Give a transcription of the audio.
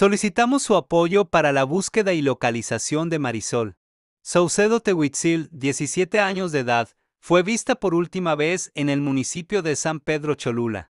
Solicitamos su apoyo para la búsqueda y localización de Marisol. Saucedo Tehuitzil, 17 años de edad, fue vista por última vez en el municipio de San Pedro Cholula.